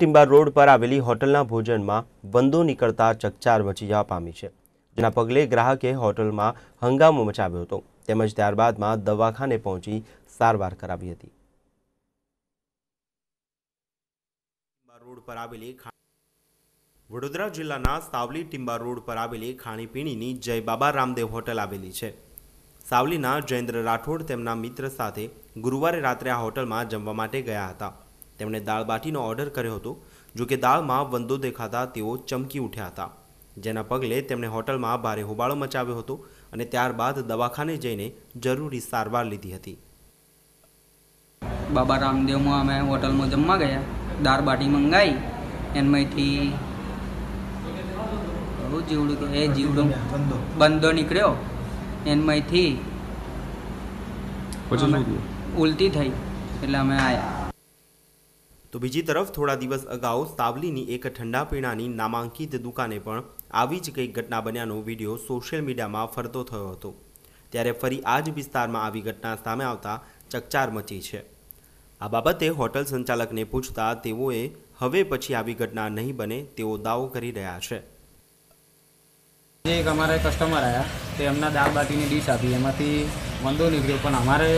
timber road પર આવેલી હોટલના ભોજનમાં બંદો નીકળતા ચકચાર મચી જવા પામી છે જેના પગલે ગ્રાહકે હોટલમાં હંગામો મચાવ્યો હતો તેમજ ત્યારબાદમાં દવાખાને પહોંચી સારવાર કરાવી હતી વડોદરા જિલ્લાના સાવલી ટિમ્બર રોડ પર આવેલી ખાણીપીણીની જય બાબા રામદેવ હોટલ આવેલી છે સાવલીના જયેન્દ્ર રાઠોડ તેમના મિત્ર સાથે ગુરુવારે રાત્રે આ હોટલમાં જમવા માટે ગયા હતા તેમણે દાળબાટીનો ઓર્ડર કર્યો હતો જો કે દાળમાં વંદો દેખાતા તેઓ ચમકી ઉઠ્યા હતા જેના પગલે તેમણે હોટલમાં ભારે હોબાળો મચાવ્યો હતો અને ત્યારબાદ દવાખાને જઈને જરૂરી સારવાર લીધી હતી બાબા રામદેવમાં અમે હોટલમાં જમવા ગયા દાળ બાટી મંગાવી એનમાંથી જીવડું એ જીવડું બંધો નીકળ્યો એનમાંથી ઉલટી થઈ એટલે અમે આવ્યા તો બીજી તરફ થોડા દિવસ અગાઉ સાવલીની એક ઠંડા પીણાની નામાંકિત દુકાને પણ આવી જ કંઈક ઘટના બન્યાનો વિડીયો સોશિયલ મીડિયામાં ફરતો થયો હતો ત્યારે ફરી આ જ વિસ્તારમાં આવી ઘટના સામે આવતા ચકચાર મચી છે આ બાબતે હોટલ સંચાલકને પૂછતા તેઓએ હવે પછી આવી ઘટના નહીં બને તેવો દાવો કરી રહ્યા છે જે એક અમારા કસ્ટમર આવ્યા તે એમના દાળ બાટીની ડીશ આપી એમાંથી વંદો નીકળ્યો પણ અમારે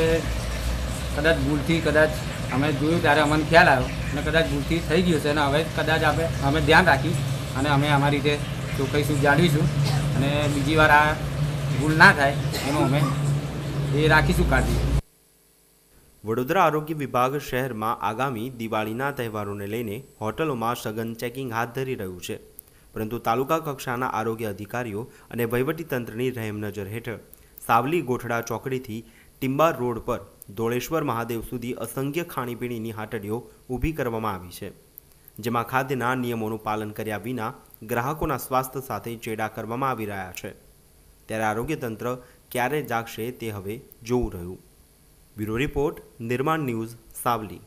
કદાચ ભૂલથી કદાચ અમે જોયું ત્યારે અમને ખ્યાલ આવ્યો અને કદાચ ભૂલથી થઈ ગયું છે અને હવે કદાચ આપણે અમે ધ્યાન રાખીશું અને અમે અમારી રીતે ચોખાઈશું જાણીશું અને બીજી વાર આ ભૂલ ના થાય એનું અમે એ રાખીશું કાળજી વડોદરા આરોગ્ય વિભાગ શહેરમાં આગામી દિવાળીના તહેવારોને લઈને હોટલોમાં સઘન ચેકિંગ હાથ ધરી રહ્યું છે પરંતુ તાલુકા કક્ષાના આરોગ્ય અધિકારીઓ અને વહીવટીતંત્રની રહેમ નજર હેઠળ સાવલી ગોઠડા ચોકડીથી ટિંબાર રોડ પર ધોળેશ્વર મહાદેવ સુધી અસંખ્ય ખાણીપીણીની હાટડીઓ ઊભી કરવામાં આવી છે જેમાં ખાદ્યના નિયમોનું પાલન કર્યા વિના ગ્રાહકોના સ્વાસ્થ્ય સાથે ચેડા કરવામાં આવી રહ્યા છે ત્યારે આરોગ્ય તંત્ર ક્યારે જાગશે તે હવે જોવું રહ્યું bureau report Nirman news Savli